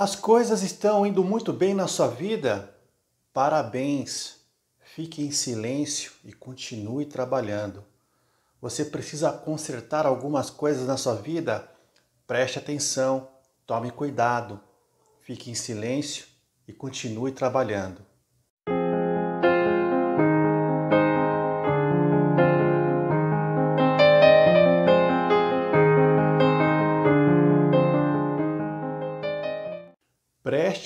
As coisas estão indo muito bem na sua vida? Parabéns! Fique em silêncio e continue trabalhando. Você precisa consertar algumas coisas na sua vida? Preste atenção, tome cuidado, fique em silêncio e continue trabalhando.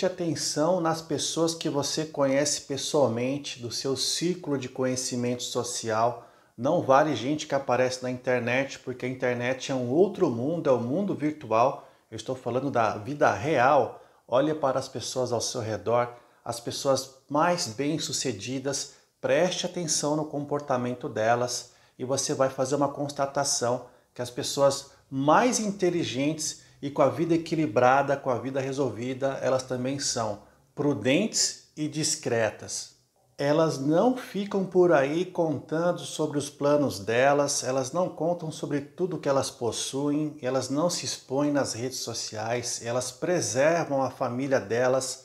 preste atenção nas pessoas que você conhece pessoalmente, do seu círculo de conhecimento social. Não vale gente que aparece na internet, porque a internet é um outro mundo, é o um mundo virtual. Eu estou falando da vida real. Olhe para as pessoas ao seu redor, as pessoas mais bem-sucedidas, preste atenção no comportamento delas e você vai fazer uma constatação que as pessoas mais inteligentes e com a vida equilibrada, com a vida resolvida, elas também são prudentes e discretas. Elas não ficam por aí contando sobre os planos delas, elas não contam sobre tudo que elas possuem, elas não se expõem nas redes sociais, elas preservam a família delas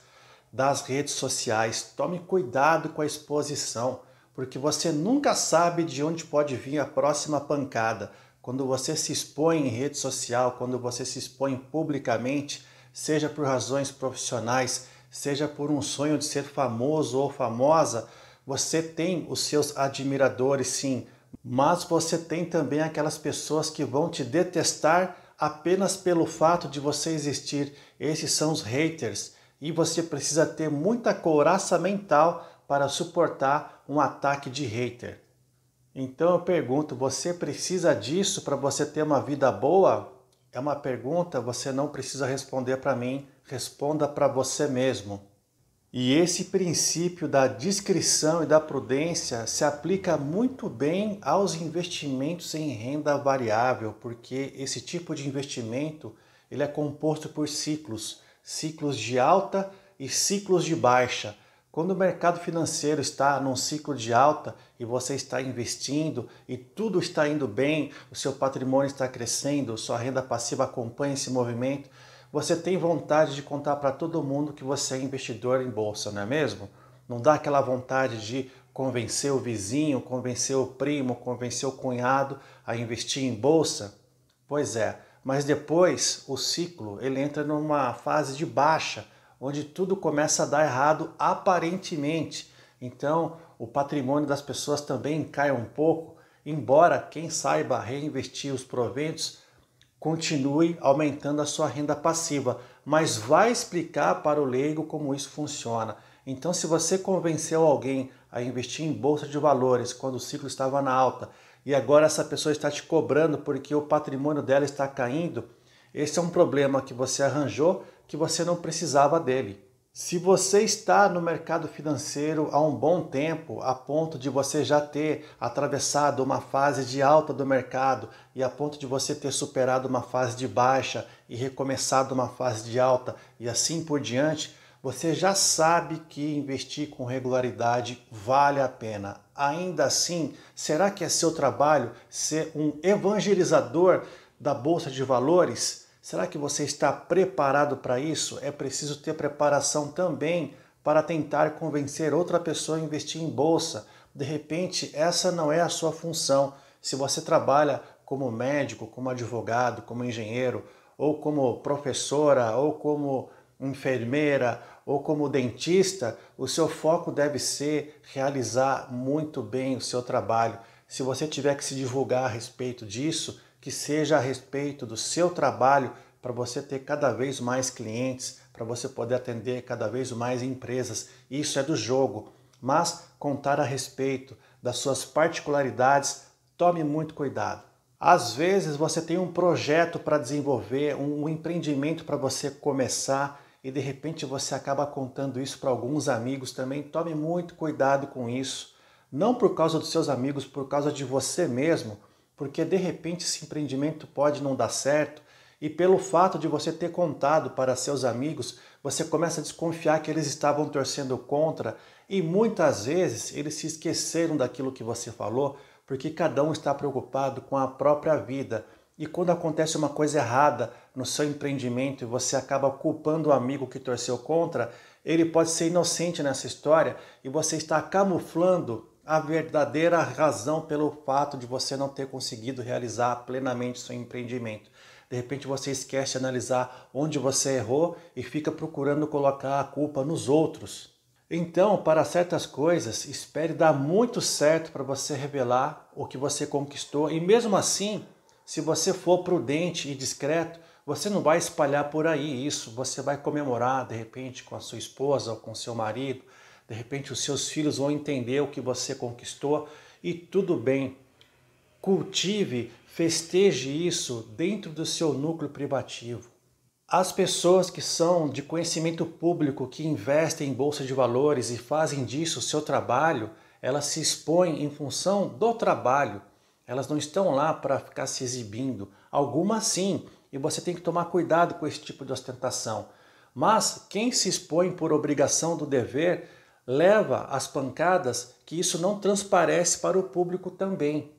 das redes sociais. Tome cuidado com a exposição, porque você nunca sabe de onde pode vir a próxima pancada. Quando você se expõe em rede social, quando você se expõe publicamente, seja por razões profissionais, seja por um sonho de ser famoso ou famosa, você tem os seus admiradores, sim, mas você tem também aquelas pessoas que vão te detestar apenas pelo fato de você existir. Esses são os haters e você precisa ter muita couraça mental para suportar um ataque de hater. Então eu pergunto: você precisa disso para você ter uma vida boa? É uma pergunta, você não precisa responder para mim, responda para você mesmo. E esse princípio da discrição e da prudência se aplica muito bem aos investimentos em renda variável, porque esse tipo de investimento ele é composto por ciclos, ciclos de alta e ciclos de baixa. Quando o mercado financeiro está num ciclo de alta e você está investindo e tudo está indo bem, o seu patrimônio está crescendo, sua renda passiva acompanha esse movimento, você tem vontade de contar para todo mundo que você é investidor em bolsa, não é mesmo? Não dá aquela vontade de convencer o vizinho, convencer o primo, convencer o cunhado a investir em bolsa? Pois é, mas depois o ciclo ele entra numa fase de baixa onde tudo começa a dar errado aparentemente. Então, o patrimônio das pessoas também cai um pouco, embora quem saiba reinvestir os proventos continue aumentando a sua renda passiva, mas vai explicar para o leigo como isso funciona. Então, se você convenceu alguém a investir em bolsa de valores quando o ciclo estava na alta e agora essa pessoa está te cobrando porque o patrimônio dela está caindo, esse é um problema que você arranjou que você não precisava dele. Se você está no mercado financeiro há um bom tempo, a ponto de você já ter atravessado uma fase de alta do mercado e a ponto de você ter superado uma fase de baixa e recomeçado uma fase de alta e assim por diante, você já sabe que investir com regularidade vale a pena. Ainda assim, será que é seu trabalho ser um evangelizador da bolsa de valores? Será que você está preparado para isso? É preciso ter preparação também para tentar convencer outra pessoa a investir em bolsa. De repente, essa não é a sua função. Se você trabalha como médico, como advogado, como engenheiro, ou como professora, ou como enfermeira, ou como dentista, o seu foco deve ser realizar muito bem o seu trabalho. Se você tiver que se divulgar a respeito disso, que seja a respeito do seu trabalho para você ter cada vez mais clientes, para você poder atender cada vez mais empresas. Isso é do jogo. Mas contar a respeito das suas particularidades, tome muito cuidado. Às vezes você tem um projeto para desenvolver, um empreendimento para você começar e de repente você acaba contando isso para alguns amigos também. Tome muito cuidado com isso. Não por causa dos seus amigos, por causa de você mesmo, porque de repente esse empreendimento pode não dar certo e pelo fato de você ter contado para seus amigos, você começa a desconfiar que eles estavam torcendo contra e muitas vezes eles se esqueceram daquilo que você falou, porque cada um está preocupado com a própria vida. E quando acontece uma coisa errada no seu empreendimento e você acaba culpando o amigo que torceu contra, ele pode ser inocente nessa história e você está camuflando a verdadeira razão pelo fato de você não ter conseguido realizar plenamente seu empreendimento. De repente você esquece de analisar onde você errou e fica procurando colocar a culpa nos outros. Então, para certas coisas, espere dar muito certo para você revelar o que você conquistou, e mesmo assim, se você for prudente e discreto, você não vai espalhar por aí isso, você vai comemorar de repente com a sua esposa ou com seu marido, de repente, os seus filhos vão entender o que você conquistou e tudo bem. Cultive, festeje isso dentro do seu núcleo privativo. As pessoas que são de conhecimento público, que investem em bolsa de valores e fazem disso o seu trabalho, elas se expõem em função do trabalho. Elas não estão lá para ficar se exibindo. Algumas sim, e você tem que tomar cuidado com esse tipo de ostentação. Mas quem se expõe por obrigação do dever leva às pancadas que isso não transparece para o público também.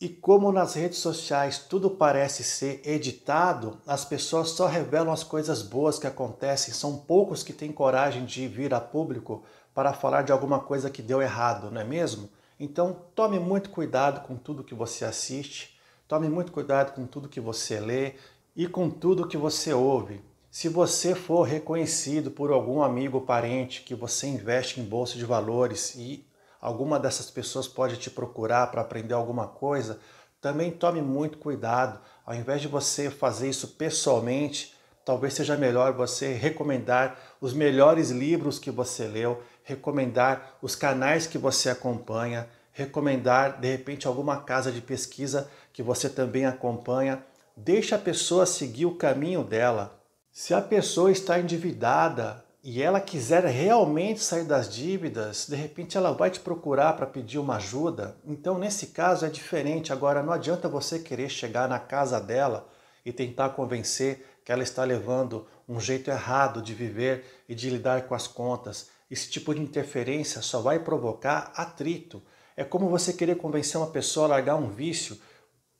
E como nas redes sociais tudo parece ser editado, as pessoas só revelam as coisas boas que acontecem, são poucos que têm coragem de vir a público para falar de alguma coisa que deu errado, não é mesmo? Então tome muito cuidado com tudo que você assiste, tome muito cuidado com tudo que você lê e com tudo que você ouve. Se você for reconhecido por algum amigo ou parente que você investe em bolsa de valores e alguma dessas pessoas pode te procurar para aprender alguma coisa, também tome muito cuidado. Ao invés de você fazer isso pessoalmente, talvez seja melhor você recomendar os melhores livros que você leu, recomendar os canais que você acompanha, recomendar de repente alguma casa de pesquisa que você também acompanha. Deixa a pessoa seguir o caminho dela. Se a pessoa está endividada e ela quiser realmente sair das dívidas, de repente ela vai te procurar para pedir uma ajuda. Então, nesse caso é diferente. Agora, não adianta você querer chegar na casa dela e tentar convencer que ela está levando um jeito errado de viver e de lidar com as contas. Esse tipo de interferência só vai provocar atrito. É como você querer convencer uma pessoa a largar um vício.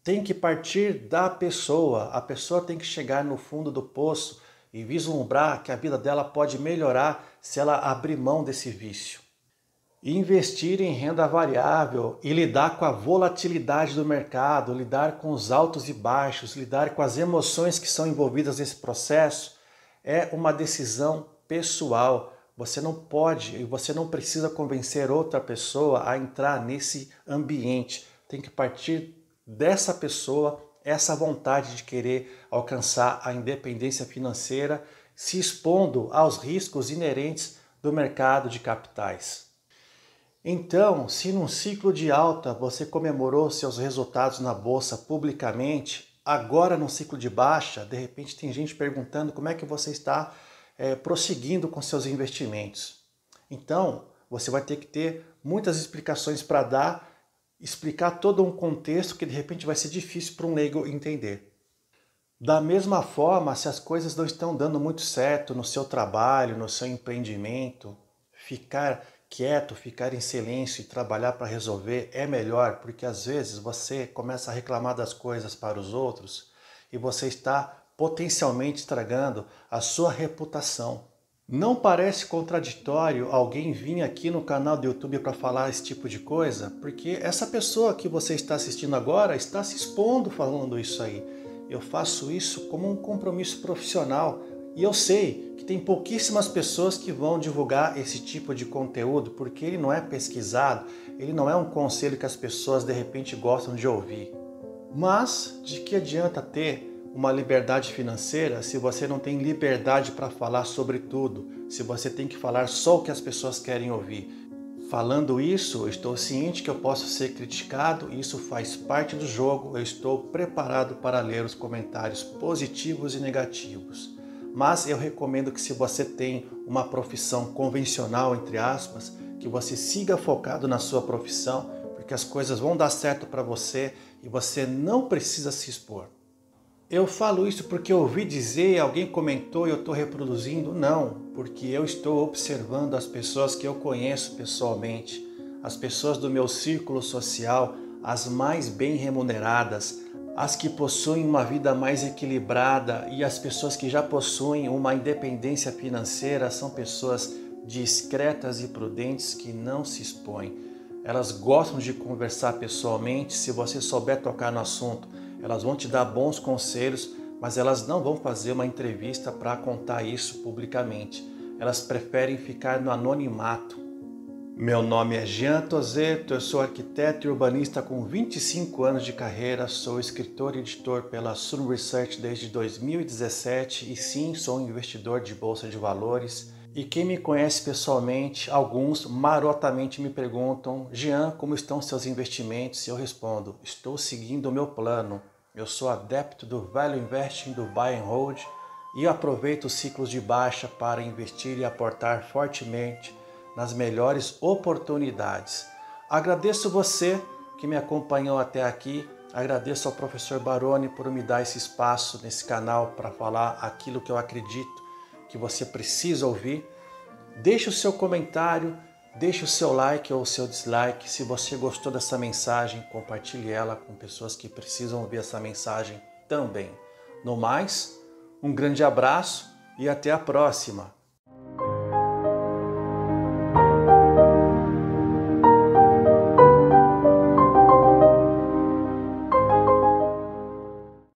Tem que partir da pessoa. A pessoa tem que chegar no fundo do poço e vislumbrar que a vida dela pode melhorar se ela abrir mão desse vício. Investir em renda variável e lidar com a volatilidade do mercado, lidar com os altos e baixos, lidar com as emoções que são envolvidas nesse processo é uma decisão pessoal. Você não pode e você não precisa convencer outra pessoa a entrar nesse ambiente. Tem que partir dessa pessoa essa vontade de querer alcançar a independência financeira, se expondo aos riscos inerentes do mercado de capitais. Então, se num ciclo de alta você comemorou seus resultados na bolsa publicamente, agora no ciclo de baixa, de repente tem gente perguntando como é que você está é, prosseguindo com seus investimentos. Então, você vai ter que ter muitas explicações para dar explicar todo um contexto que de repente vai ser difícil para um leigo entender. Da mesma forma, se as coisas não estão dando muito certo no seu trabalho, no seu empreendimento, ficar quieto, ficar em silêncio e trabalhar para resolver é melhor, porque às vezes você começa a reclamar das coisas para os outros e você está potencialmente estragando a sua reputação. Não parece contraditório alguém vir aqui no canal do YouTube para falar esse tipo de coisa? Porque essa pessoa que você está assistindo agora está se expondo falando isso aí. Eu faço isso como um compromisso profissional e eu sei que tem pouquíssimas pessoas que vão divulgar esse tipo de conteúdo porque ele não é pesquisado, ele não é um conselho que as pessoas de repente gostam de ouvir. Mas de que adianta ter uma liberdade financeira se você não tem liberdade para falar sobre tudo, se você tem que falar só o que as pessoas querem ouvir. Falando isso, estou ciente que eu posso ser criticado, isso faz parte do jogo, eu estou preparado para ler os comentários positivos e negativos. Mas eu recomendo que se você tem uma profissão convencional, entre aspas, que você siga focado na sua profissão, porque as coisas vão dar certo para você e você não precisa se expor. Eu falo isso porque ouvi dizer, alguém comentou e eu estou reproduzindo? Não, porque eu estou observando as pessoas que eu conheço pessoalmente, as pessoas do meu círculo social, as mais bem remuneradas, as que possuem uma vida mais equilibrada e as pessoas que já possuem uma independência financeira são pessoas discretas e prudentes que não se expõem. Elas gostam de conversar pessoalmente se você souber tocar no assunto elas vão te dar bons conselhos, mas elas não vão fazer uma entrevista para contar isso publicamente. Elas preferem ficar no anonimato. Meu nome é Jean Tozeto, eu sou arquiteto e urbanista com 25 anos de carreira, sou escritor e editor pela Sun Research desde 2017 e sim, sou um investidor de bolsa de valores. E quem me conhece pessoalmente, alguns marotamente me perguntam: Jean, como estão seus investimentos? E eu respondo: estou seguindo o meu plano. Eu sou adepto do Value Investing do Buy and Hold e aproveito os ciclos de baixa para investir e aportar fortemente nas melhores oportunidades. Agradeço você que me acompanhou até aqui. Agradeço ao professor Baroni por me dar esse espaço nesse canal para falar aquilo que eu acredito que você precisa ouvir. Deixe o seu comentário, Deixe o seu like ou o seu dislike. Se você gostou dessa mensagem, compartilhe ela com pessoas que precisam ouvir essa mensagem também. No mais, um grande abraço e até a próxima!